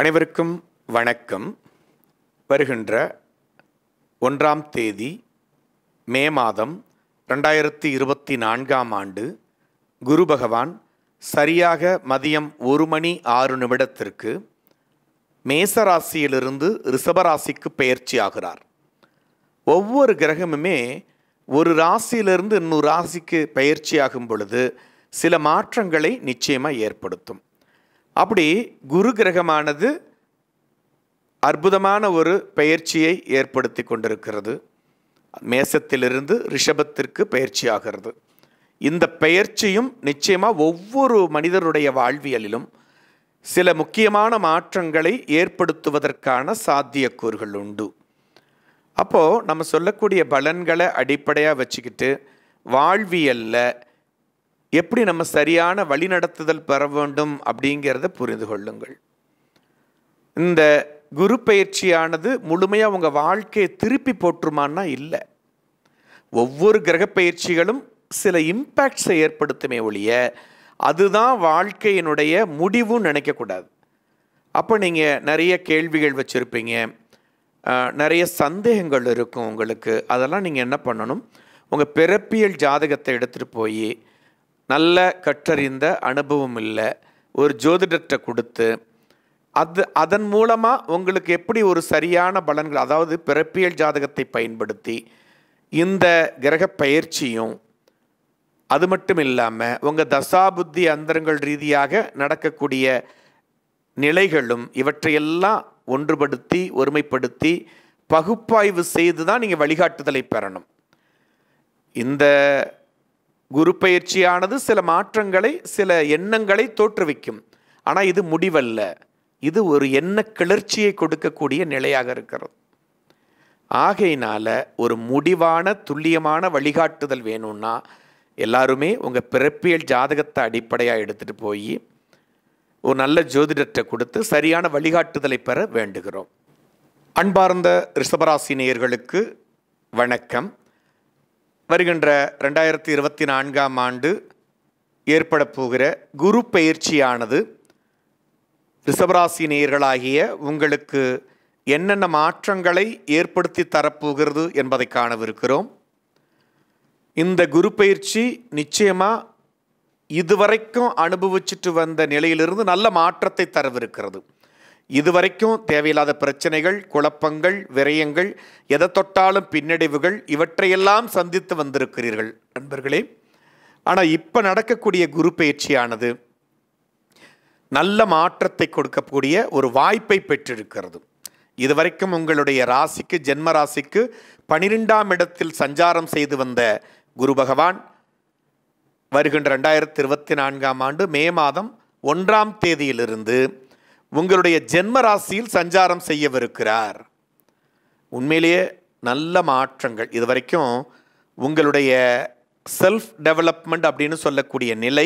அனைவருக்கும் வணக்கம் வருகின்ற ஒன்றாம் தேதி மே மாதம் ரெண்டாயிரத்தி இருபத்தி நான்காம் ஆண்டு குரு பகவான் சரியாக மதியம் ஒரு மணி ஆறு நிமிடத்திற்கு மேசராசியிலிருந்து ரிஷபராசிக்கு ஆகிறார் ஒவ்வொரு கிரகமுமே ஒரு ராசியிலிருந்து இன்னொரு ராசிக்கு பயிற்சியாகும் பொழுது சில மாற்றங்களை நிச்சயமாக ஏற்படுத்தும் அப்படி குரு கிரகமானது அற்புதமான ஒரு பெயர்ச்சியை ஏற்படுத்தி கொண்டிருக்கிறது மேசத்திலிருந்து ரிஷபத்திற்கு பயிற்சி ஆகிறது இந்த பெயர்ச்சியும் நிச்சயமாக ஒவ்வொரு மனிதருடைய வாழ்வியலிலும் சில முக்கியமான மாற்றங்களை ஏற்படுத்துவதற்கான சாத்தியக்கூறுகள் உண்டு அப்போது நம்ம சொல்லக்கூடிய பலன்களை அடிப்படையாக வச்சுக்கிட்டு வாழ்வியலில் எப்படி நம்ம சரியான வழிநடத்துதல் பெற வேண்டும் அப்படிங்கிறத புரிந்து கொள்ளுங்கள் இந்த குரு பயிற்சியானது முழுமையாக உங்கள் வாழ்க்கையை திருப்பி போட்டுருமான்னா இல்லை ஒவ்வொரு கிரக பயிற்சிகளும் சில இம்பேக்ட்ஸை ஏற்படுத்துமே ஒழிய அதுதான் வாழ்க்கையினுடைய முடிவுன்னு நினைக்கக்கூடாது அப்போ நீங்கள் நிறைய கேள்விகள் வச்சுருப்பீங்க நிறைய சந்தேகங்கள் இருக்கும் உங்களுக்கு அதெல்லாம் நீங்கள் என்ன பண்ணணும் உங்கள் பிறப்பியல் ஜாதகத்தை எடுத்துகிட்டு போய் நல்ல கற்றறிந்த அனுபவம் இல்லை ஒரு ஜோதிடத்தை கொடுத்து அது அதன் மூலமாக உங்களுக்கு எப்படி ஒரு சரியான பலன்கள் அதாவது பிறப்பியல் ஜாதகத்தை பயன்படுத்தி இந்த கிரக பயிற்சியும் அது மட்டும் இல்லாமல் உங்கள் தசாபுத்தி அந்தரங்கள் ரீதியாக நடக்கக்கூடிய நிலைகளும் இவற்றையெல்லாம் ஒன்றுபடுத்தி ஒருமைப்படுத்தி பகுப்பாய்வு செய்து தான் நீங்கள் வழிகாட்டுதலை பெறணும் இந்த குரு பயிற்சியானது சில மாற்றங்களை சில எண்ணங்களை தோற்றுவிக்கும் ஆனால் இது முடிவல்ல இது ஒரு எண்ண கிளர்ச்சியை கொடுக்கக்கூடிய நிலையாக இருக்கிறது ஆகையினால் ஒரு முடிவான துல்லியமான வழிகாட்டுதல் வேணும்னா எல்லாருமே உங்கள் பிறப்பியல் ஜாதகத்தை அடிப்படையாக எடுத்துகிட்டு போய் ஒரு நல்ல ஜோதிடத்தை கொடுத்து சரியான வழிகாட்டுதலை பெற வேண்டுகிறோம் அன்பார்ந்த ரிஷபராசி நேயர்களுக்கு வணக்கம் வருகின்ற ரெண்டாயிரத்தி இருபத்தி நான்காம் ஆண்டு ஏற்பட போகிற குரு பயிற்சியானது ரிஷபராசி நேயர்களாகிய உங்களுக்கு என்னென்ன மாற்றங்களை ஏற்படுத்தி தரப்போகிறது என்பதை காணவிருக்கிறோம் இந்த குரு பயிற்சி நிச்சயமாக இதுவரைக்கும் அனுபவிச்சுட்டு வந்த நிலையிலிருந்து நல்ல மாற்றத்தை தரவிருக்கிறது இதுவரைக்கும் தேவையில்லாத பிரச்சனைகள் குழப்பங்கள் விரயங்கள் எதை தொட்டாலும் பின்னடைவுகள் இவற்றையெல்லாம் சந்தித்து வந்திருக்கிறீர்கள் நண்பர்களே ஆனால் இப்போ நடக்கக்கூடிய குரு பயிற்சியானது நல்ல மாற்றத்தை கொடுக்கக்கூடிய ஒரு வாய்ப்பை பெற்றிருக்கிறது இதுவரைக்கும் உங்களுடைய ராசிக்கு ஜென்ம ராசிக்கு பனிரெண்டாம் இடத்தில் சஞ்சாரம் செய்து வந்த குரு பகவான் வருகின்ற ரெண்டாயிரத்தி இருபத்தி நான்காம் ஆண்டு மே மாதம் ஒன்றாம் தேதியிலிருந்து உங்களுடைய ஜென்ம ராசியில் சஞ்சாரம் செய்யவிருக்கிறார் உண்மையிலேயே நல்ல மாற்றங்கள் இது வரைக்கும் உங்களுடைய செல்ஃப் டெவலப்மெண்ட் அப்படின்னு சொல்லக்கூடிய நிலை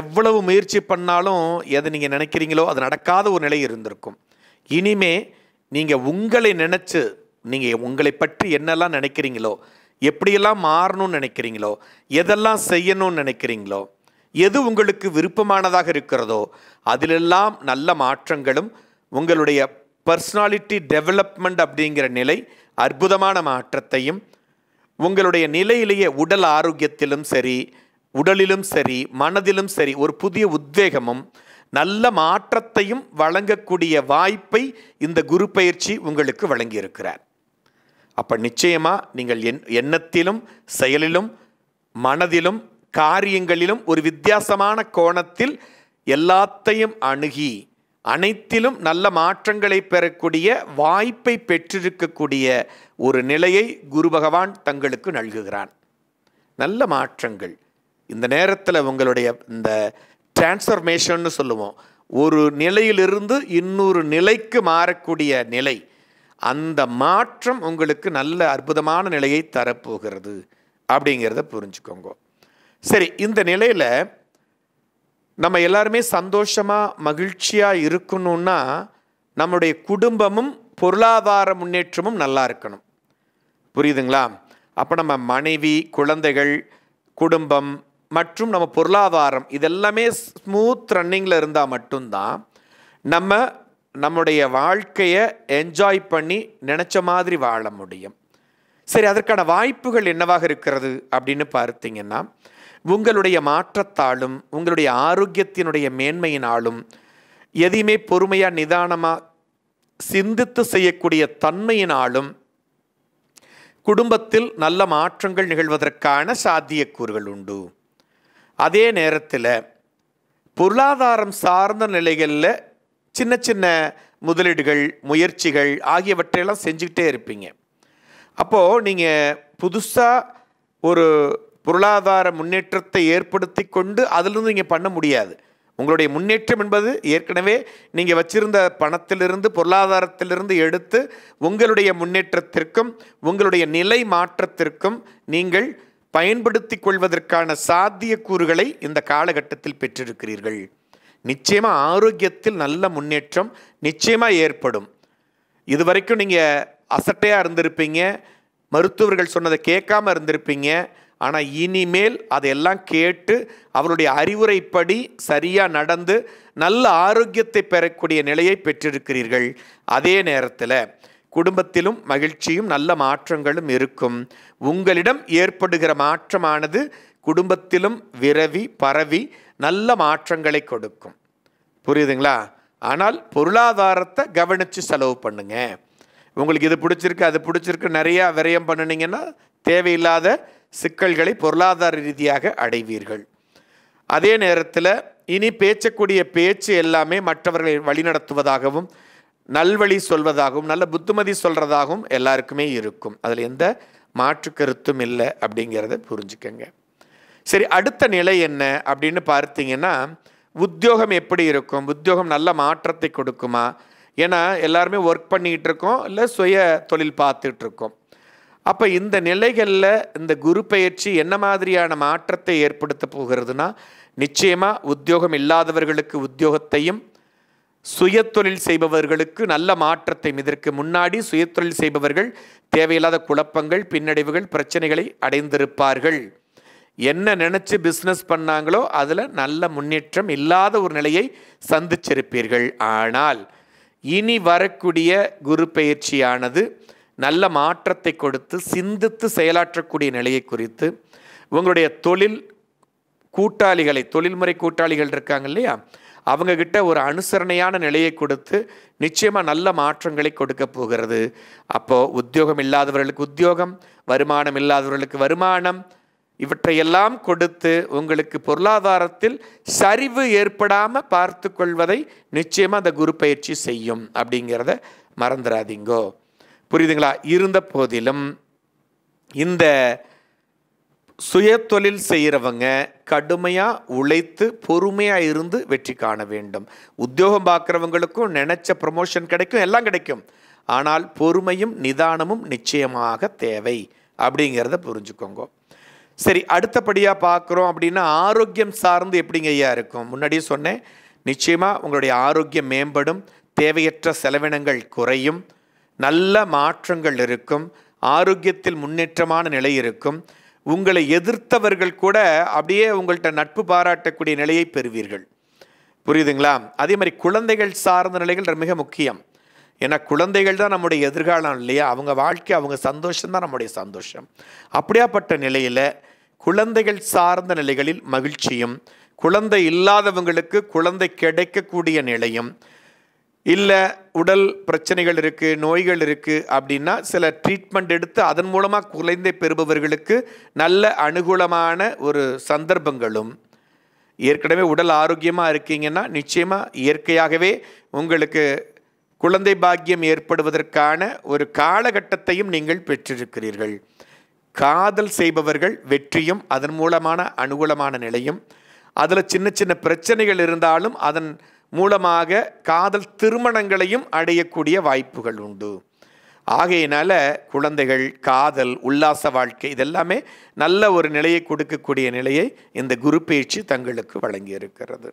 எவ்வளவு முயற்சி பண்ணாலும் எதை நீங்கள் நினைக்கிறீங்களோ அது நடக்காத ஒரு நிலை இருந்திருக்கும் இனிமே நீங்கள் உங்களை நினச்சி நீங்கள் உங்களை பற்றி என்னெல்லாம் நினைக்கிறீங்களோ எப்படியெல்லாம் மாறணும்னு நினைக்கிறீங்களோ எதெல்லாம் செய்யணும்னு நினைக்கிறீங்களோ எது உங்களுக்கு விருப்பமானதாக இருக்கிறதோ அதிலெல்லாம் நல்ல மாற்றங்களும் உங்களுடைய பர்சனாலிட்டி டெவலப்மெண்ட் அப்படிங்கிற நிலை அற்புதமான மாற்றத்தையும் உங்களுடைய நிலையிலேயே உடல் ஆரோக்கியத்திலும் சரி உடலிலும் சரி மனதிலும் சரி ஒரு புதிய உத்வேகமும் நல்ல மாற்றத்தையும் வழங்கக்கூடிய வாய்ப்பை இந்த குரு பயிற்சி உங்களுக்கு வழங்கியிருக்கிறார் அப்போ நிச்சயமாக நீங்கள் எண் எண்ணத்திலும் செயலிலும் மனதிலும் காரியங்களிலும் ஒரு வித்தியாசமான கோணத்தில் எல்லாத்தையும் அணுகி அனைத்திலும் நல்ல மாற்றங்களை பெறக்கூடிய வாய்ப்பை பெற்றிருக்கக்கூடிய ஒரு நிலையை குரு பகவான் தங்களுக்கு நல்குகிறான் நல்ல மாற்றங்கள் இந்த நேரத்தில் உங்களுடைய இந்த டிரான்ஸ்ஃபர்மேஷன் சொல்லுவோம் ஒரு நிலையிலிருந்து இன்னொரு நிலைக்கு மாறக்கூடிய நிலை அந்த மாற்றம் உங்களுக்கு நல்ல அற்புதமான நிலையை தரப்போகிறது அப்படிங்கிறத புரிஞ்சுக்கோங்க சரி இந்த நிலையில் நம்ம எல்லாருமே சந்தோஷமாக மகிழ்ச்சியாக இருக்கணும்னா நம்முடைய குடும்பமும் பொருளாதார முன்னேற்றமும் நல்லா இருக்கணும் புரியுதுங்களா அப்போ நம்ம மனைவி குழந்தைகள் குடும்பம் மற்றும் நம்ம பொருளாதாரம் இதெல்லாமே ஸ்மூத் ரன்னிங்கில் இருந்தால் மட்டும்தான் நம்ம நம்முடைய வாழ்க்கையை என்ஜாய் பண்ணி நினச்ச மாதிரி வாழ முடியும் சரி அதற்கான வாய்ப்புகள் என்னவாக இருக்கிறது அப்படின்னு பார்த்தீங்கன்னா உங்களுடைய மாற்றத்தாலும் உங்களுடைய ஆரோக்கியத்தினுடைய மேன்மையினாலும் எதையுமே பொறுமையாக நிதானமாக சிந்தித்து செய்யக்கூடிய தன்மையினாலும் குடும்பத்தில் நல்ல மாற்றங்கள் நிகழ்வதற்கான சாத்தியக்கூறுகள் உண்டு அதே நேரத்தில் பொருளாதாரம் சார்ந்த நிலைகளில் சின்ன சின்ன முதலீடுகள் முயற்சிகள் ஆகியவற்றையெல்லாம் செஞ்சுக்கிட்டே இருப்பீங்க அப்போது நீங்கள் புதுசாக ஒரு பொருளாதார முன்னேற்றத்தை ஏற்படுத்தி கொண்டு அதிலிருந்து நீங்கள் பண்ண முடியாது உங்களுடைய முன்னேற்றம் என்பது ஏற்கனவே நீங்கள் வச்சிருந்த பணத்திலிருந்து பொருளாதாரத்திலிருந்து எடுத்து உங்களுடைய முன்னேற்றத்திற்கும் உங்களுடைய நிலை மாற்றத்திற்கும் நீங்கள் பயன்படுத்தி கொள்வதற்கான சாத்தியக்கூறுகளை இந்த காலகட்டத்தில் பெற்றிருக்கிறீர்கள் நிச்சயமாக ஆரோக்கியத்தில் நல்ல முன்னேற்றம் நிச்சயமாக ஏற்படும் இது வரைக்கும் நீங்கள் அசட்டையாக இருந்திருப்பீங்க மருத்துவர்கள் சொன்னதை கேட்காம இருந்திருப்பீங்க ஆனால் இனிமேல் அதையெல்லாம் கேட்டு அவருடைய அறிவுரைப்படி சரியாக நடந்து நல்ல ஆரோக்கியத்தை பெறக்கூடிய நிலையை பெற்றிருக்கிறீர்கள் அதே நேரத்தில் குடும்பத்திலும் மகிழ்ச்சியும் நல்ல மாற்றங்களும் இருக்கும் உங்களிடம் ஏற்படுகிற மாற்றமானது குடும்பத்திலும் விரவி பரவி நல்ல மாற்றங்களை கொடுக்கும் புரியுதுங்களா ஆனால் பொருளாதாரத்தை கவனித்து செலவு பண்ணுங்க உங்களுக்கு இது பிடிச்சிருக்கு அது பிடிச்சிருக்கு நிறையா விரயம் பண்ணினீங்கன்னா தேவையில்லாத சிக்கல்களை பொருளாதார ரீதியாக அடைவீர்கள் அதே நேரத்தில் இனி பேச்சக்கூடிய பேச்சு எல்லாமே மற்றவர்களை வழிநடத்துவதாகவும் நல்வழி சொல்வதாகவும் நல்ல புத்துமதி சொல்கிறதாகவும் எல்லாருக்குமே இருக்கும் அதில் எந்த மாற்று கருத்தும் இல்லை அப்படிங்கிறத புரிஞ்சுக்கங்க சரி அடுத்த நிலை என்ன அப்படின்னு பார்த்தீங்கன்னா உத்தியோகம் எப்படி இருக்கும் உத்தியோகம் நல்ல மாற்றத்தை கொடுக்குமா ஏன்னா எல்லாருமே ஒர்க் பண்ணிக்கிட்டு இருக்கோம் இல்லை சுய தொழில் பார்த்துட்ருக்கோம் அப்போ இந்த நிலைகளில் இந்த குரு பயிற்சி என்ன மாதிரியான மாற்றத்தை ஏற்படுத்த போகிறதுனா நிச்சயமாக உத்தியோகம் இல்லாதவர்களுக்கு உத்தியோகத்தையும் சுயத்தொழில் செய்பவர்களுக்கு நல்ல மாற்றத்தையும் இதற்கு முன்னாடி சுயத்தொழில் செய்பவர்கள் தேவையில்லாத குழப்பங்கள் பின்னடைவுகள் பிரச்சனைகளை அடைந்திருப்பார்கள் என்ன நினச்சி பிஸ்னஸ் பண்ணாங்களோ அதில் நல்ல முன்னேற்றம் இல்லாத ஒரு நிலையை சந்திச்சிருப்பீர்கள் ஆனால் இனி வரக்கூடிய குரு பயிற்சியானது நல்ல மாற்றத்தை கொடுத்து சிந்தித்து செயலாற்றக்கூடிய நிலையை குறித்து உங்களுடைய தொழில் கூட்டாளிகளை தொழில்முறை கூட்டாளிகள் இருக்காங்க இல்லையா அவங்கக்கிட்ட ஒரு அனுசரணையான நிலையை கொடுத்து நிச்சயமாக நல்ல மாற்றங்களை கொடுக்க போகிறது அப்போது உத்தியோகம் இல்லாதவர்களுக்கு உத்தியோகம் வருமானம் இல்லாதவர்களுக்கு வருமானம் இவற்றையெல்லாம் கொடுத்து உங்களுக்கு பொருளாதாரத்தில் சரிவு ஏற்படாமல் பார்த்து கொள்வதை நிச்சயமாக அந்த குரு பயிற்சி செய்யும் அப்படிங்கிறத மறந்துடாதீங்கோ புரியுதுங்களா இருந்த போதிலும் இந்த சுய தொழில் செய்கிறவங்க கடுமையாக உழைத்து பொறுமையாக இருந்து வெற்றி காண வேண்டும் உத்தியோகம் பார்க்குறவங்களுக்கும் நினச்ச ப்ரமோஷன் கிடைக்கும் எல்லாம் கிடைக்கும் ஆனால் பொறுமையும் நிதானமும் நிச்சயமாக தேவை அப்படிங்கிறத புரிஞ்சுக்கோங்க சரி அடுத்தபடியாக பார்க்குறோம் அப்படின்னா ஆரோக்கியம் சார்ந்து எப்படிங்க ஐயா இருக்கும் முன்னாடியே சொன்னேன் நிச்சயமாக உங்களுடைய ஆரோக்கியம் மேம்படும் தேவையற்ற செலவினங்கள் குறையும் நல்ல மாற்றங்கள் இருக்கும் ஆரோக்கியத்தில் முன்னேற்றமான நிலை இருக்கும் உங்களை எதிர்த்தவர்கள் கூட அப்படியே உங்கள்கிட்ட நட்பு பாராட்டக்கூடிய நிலையை பெறுவீர்கள் புரியுதுங்களா அதே மாதிரி குழந்தைகள் சார்ந்த நிலைகள் மிக முக்கியம் ஏன்னா குழந்தைகள் தான் நம்முடைய எதிர்காலம் இல்லையா அவங்க வாழ்க்கை அவங்க சந்தோஷம் தான் நம்முடைய சந்தோஷம் அப்படியாப்பட்ட நிலையில் குழந்தைகள் சார்ந்த நிலைகளில் மகிழ்ச்சியும் குழந்தை இல்லாதவங்களுக்கு குழந்தை கிடைக்கக்கூடிய நிலையும் இல்லை உடல் பிரச்சனைகள் இருக்குது நோய்கள் இருக்குது அப்படின்னா சில ட்ரீட்மெண்ட் எடுத்து அதன் மூலமாக குழந்தை பெறுபவர்களுக்கு நல்ல அனுகூலமான ஒரு சந்தர்ப்பங்களும் ஏற்கனவே உடல் ஆரோக்கியமாக இருக்கீங்கன்னா நிச்சயமாக இயற்கையாகவே உங்களுக்கு குழந்தை பாக்கியம் ஏற்படுவதற்கான ஒரு காலகட்டத்தையும் நீங்கள் பெற்றிருக்கிறீர்கள் காதல் செய்பவர்கள் வெற்றியும் அதன் மூலமான அனுகூலமான நிலையும் அதில் சின்ன சின்ன பிரச்சனைகள் இருந்தாலும் அதன் மூலமாக காதல் திருமணங்களையும் அடையக்கூடிய வாய்ப்புகள் உண்டு ஆகையினால குழந்தைகள் காதல் உல்லாச வாழ்க்கை இதெல்லாமே நல்ல ஒரு நிலையை கொடுக்கக்கூடிய நிலையை இந்த குரு பேச்சு தங்களுக்கு வழங்கி இருக்கிறது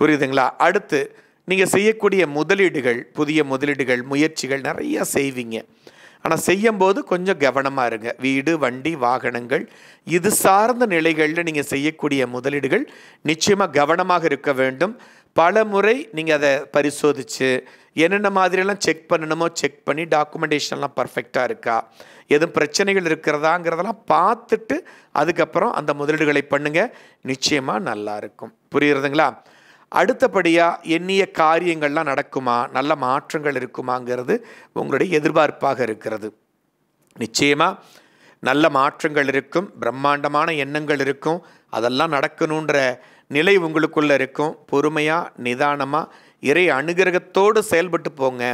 புரியுதுங்களா அடுத்து நீங்கள் செய்யக்கூடிய முதலீடுகள் புதிய முதலீடுகள் முயற்சிகள் நிறையா செய்வீங்க ஆனால் செய்யும் போது கொஞ்சம் கவனமாக இருங்க வீடு வண்டி வாகனங்கள் இது சார்ந்த நிலைகளில் நீங்கள் செய்யக்கூடிய முதலீடுகள் நிச்சயமாக கவனமாக இருக்க வேண்டும் பல முறை நீங்கள் அதை பரிசோதித்து என்னென்ன மாதிரியெல்லாம் செக் பண்ணணுமோ செக் பண்ணி டாக்குமெண்டேஷன்லாம் பர்ஃபெக்டாக இருக்கா எதுவும் பிரச்சனைகள் இருக்கிறதாங்கிறதெல்லாம் பார்த்துட்டு அதுக்கப்புறம் அந்த முதலீடுகளை பண்ணுங்கள் நிச்சயமாக நல்லாயிருக்கும் புரியுறதுங்களா அடுத்தபடியாக எண்ணிய காரியங்கள்லாம் நடக்குமா நல்ல மாற்றங்கள் இருக்குமாங்கிறது உங்களுடைய எதிர்பார்ப்பாக இருக்கிறது நிச்சயமாக நல்ல மாற்றங்கள் இருக்கும் பிரம்மாண்டமான எண்ணங்கள் இருக்கும் அதெல்லாம் நடக்கணுன்ற நிலை உங்களுக்குள்ளே இருக்கும் பொறுமையாக நிதானமாக இறை அனுகிரகத்தோடு செயல்பட்டு போங்க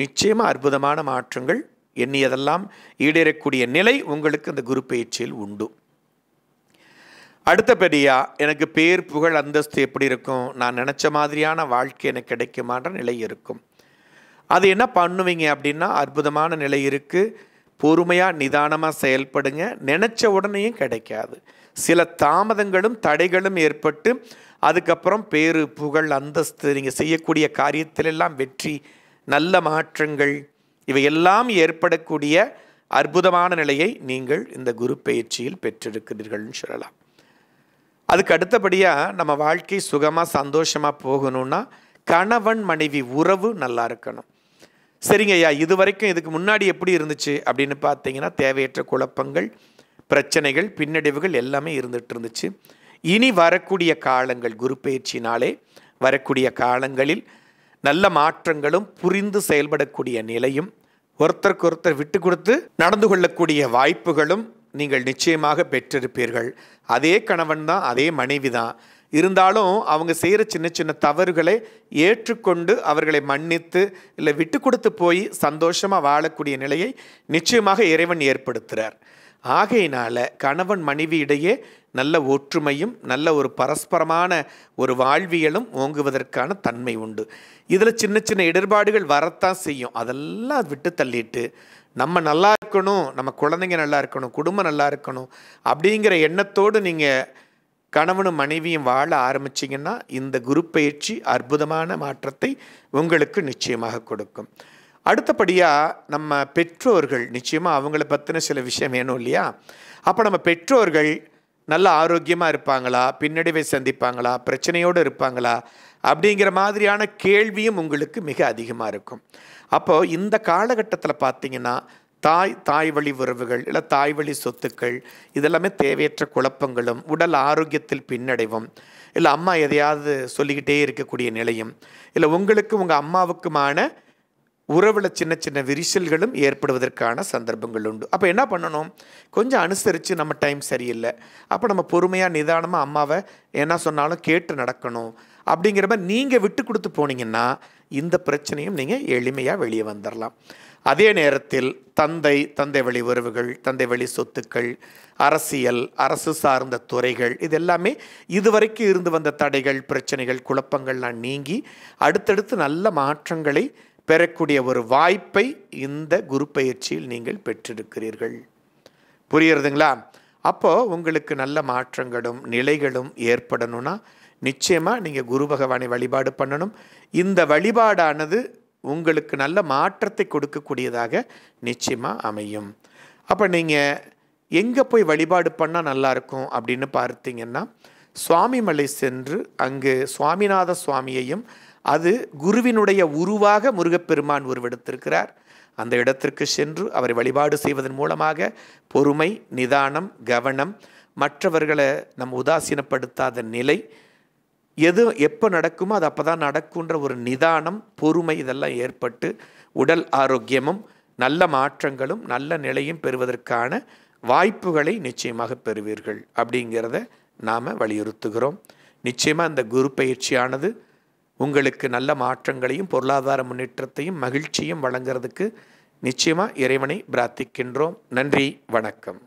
நிச்சயமாக அற்புதமான மாற்றங்கள் எண்ணியதெல்லாம் ஈடேறக்கூடிய நிலை உங்களுக்கு அந்த குரு பயிற்சியில் உண்டு அடுத்தபடியாக எனக்கு பேர் புகழ் அந்தஸ்து எப்படி இருக்கும் நான் நினச்ச மாதிரியான வாழ்க்கை எனக்கு கிடைக்குமான்ற நிலை இருக்கும் அது என்ன பண்ணுவீங்க அப்படின்னா அற்புதமான நிலை இருக்குது பொறுமையாக நிதானமாக செயல்படுங்க நினச்ச உடனேயும் கிடைக்காது சில தாமதங்களும் தடைகளும் ஏற்பட்டு அதுக்கப்புறம் பேரு புகழ் அந்தஸ்து நீங்கள் செய்யக்கூடிய காரியத்திலெல்லாம் வெற்றி நல்ல மாற்றங்கள் இவையெல்லாம் ஏற்படக்கூடிய அற்புதமான நிலையை நீங்கள் இந்த குரு பயிற்சியில் பெற்றிருக்கிறீர்கள்னு சொல்லலாம் அதுக்கு அடுத்தபடியாக நம்ம வாழ்க்கை சுகமாக சந்தோஷமாக போகணும்னா கணவன் மனைவி உறவு நல்லா இருக்கணும் சரிங்க ஐயா இது வரைக்கும் இதுக்கு முன்னாடி எப்படி இருந்துச்சு அப்படின்னு பார்த்தீங்கன்னா தேவையற்ற குழப்பங்கள் பிரச்சனைகள் பின்னடைவுகள் எல்லாமே இருந்துகிட்டு இருந்துச்சு இனி வரக்கூடிய காலங்கள் குரு பயிற்சினாலே வரக்கூடிய காலங்களில் நல்ல மாற்றங்களும் புரிந்து செயல்படக்கூடிய நிலையும் ஒருத்தருக்கு ஒருத்தர் விட்டு கொடுத்து நடந்து கொள்ளக்கூடிய வாய்ப்புகளும் நீங்கள் நிச்சயமாக பெற்றிருப்பீர்கள் அதே கணவன் தான் அதே மனைவி தான் இருந்தாலும் அவங்க செய்கிற சின்ன சின்ன தவறுகளை ஏற்றுக்கொண்டு அவர்களை மன்னித்து இல்லை விட்டு கொடுத்து போய் சந்தோஷமாக வாழக்கூடிய நிலையை நிச்சயமாக இறைவன் ஏற்படுத்துகிறார் ஆகையினால் கணவன் மனைவி இடையே நல்ல ஒற்றுமையும் நல்ல ஒரு பரஸ்பரமான ஒரு வாழ்வியலும் ஓங்குவதற்கான தன்மை உண்டு இதில் சின்ன சின்ன இடர்பாடுகள் வரத்தான் செய்யும் அதெல்லாம் விட்டு தள்ளிட்டு நம்ம நல்லா இருக்கணும் நம்ம குழந்தைங்க நல்லா இருக்கணும் குடும்பம் நல்லா இருக்கணும் அப்படிங்கிற எண்ணத்தோடு நீங்கள் கணவனும் மனைவியும் வாழ ஆரம்பிச்சிங்கன்னா இந்த குரு பயிற்சி அற்புதமான மாற்றத்தை உங்களுக்கு நிச்சயமாக கொடுக்கும் அடுத்தபடியாக நம்ம பெற்றோர்கள் நிச்சயமாக அவங்கள பற்றின சில விஷயம் வேணும் இல்லையா அப்போ நம்ம பெற்றோர்கள் நல்ல ஆரோக்கியமாக இருப்பாங்களா பின்னடைவை சந்திப்பாங்களா பிரச்சனையோடு இருப்பாங்களா அப்படிங்கிற மாதிரியான கேள்வியும் உங்களுக்கு மிக அதிகமாக இருக்கும் அப்போது இந்த காலகட்டத்தில் பார்த்தீங்கன்னா தாய் தாய் வழி உறவுகள் இல்லை தாய் வழி சொத்துக்கள் இதெல்லாமே தேவையற்ற குழப்பங்களும் உடல் ஆரோக்கியத்தில் பின்னடைவும் இல்லை அம்மா எதையாவது சொல்லிக்கிட்டே இருக்கக்கூடிய நிலையும் இல்லை உங்களுக்கு உங்கள் அம்மாவுக்குமான உறவில் சின்ன சின்ன விரிசல்களும் ஏற்படுவதற்கான சந்தர்ப்பங்கள் உண்டு அப்போ என்ன பண்ணணும் கொஞ்சம் அனுசரித்து நம்ம டைம் சரியில்லை அப்போ நம்ம பொறுமையாக நிதானமாக அம்மாவை என்ன சொன்னாலும் கேட்டு நடக்கணும் அப்படிங்கிற மாதிரி நீங்கள் விட்டு கொடுத்து போனீங்கன்னா இந்த பிரச்சனையும் நீங்கள் எளிமையாக வெளியே வந்துடலாம் அதே நேரத்தில் தந்தை தந்தை வழி உறவுகள் தந்தை வழி சொத்துக்கள் அரசியல் அரசு சார்ந்த துறைகள் இது எல்லாமே இதுவரைக்கும் இருந்து வந்த தடைகள் பிரச்சனைகள் குழப்பங்கள்லாம் நீங்கி அடுத்தடுத்து நல்ல மாற்றங்களை பெறக்கூடிய ஒரு வாய்ப்பை இந்த குரு பயிற்சியில் நீங்கள் பெற்றிருக்கிறீர்கள் புரியுறதுங்களா அப்போது உங்களுக்கு நல்ல மாற்றங்களும் நிலைகளும் ஏற்படணும்னா நிச்சயமாக நீங்கள் குரு பகவானை வழிபாடு பண்ணணும் இந்த வழிபாடானது உங்களுக்கு நல்ல மாற்றத்தை கொடுக்கக்கூடியதாக நிச்சயமாக அமையும் அப்போ நீங்கள் எங்கே போய் வழிபாடு பண்ணால் நல்லாயிருக்கும் அப்படின்னு பார்த்தீங்கன்னா சுவாமிமலை சென்று அங்கு சுவாமிநாத சுவாமியையும் அது குருவினுடைய உருவாக முருகப்பெருமான் உருவெடுத்திருக்கிறார் அந்த இடத்திற்கு சென்று அவரை வழிபாடு செய்வதன் மூலமாக பொறுமை நிதானம் கவனம் மற்றவர்களை நம் உதாசீனப்படுத்தாத நிலை எது எப்போ நடக்குமோ அது அப்போ தான் நடக்குன்ற ஒரு நிதானம் பொறுமை இதெல்லாம் ஏற்பட்டு உடல் ஆரோக்கியமும் நல்ல மாற்றங்களும் நல்ல நிலையும் பெறுவதற்கான வாய்ப்புகளை நிச்சயமாக பெறுவீர்கள் அப்படிங்கிறத நாம் வலியுறுத்துகிறோம் நிச்சயமாக அந்த குரு பயிற்சியானது உங்களுக்கு நல்ல மாற்றங்களையும் பொருளாதார முன்னேற்றத்தையும் மகிழ்ச்சியும் வழங்குறதுக்கு நிச்சயமாக இறைவனை பிரார்த்திக்கின்றோம் நன்றி வணக்கம்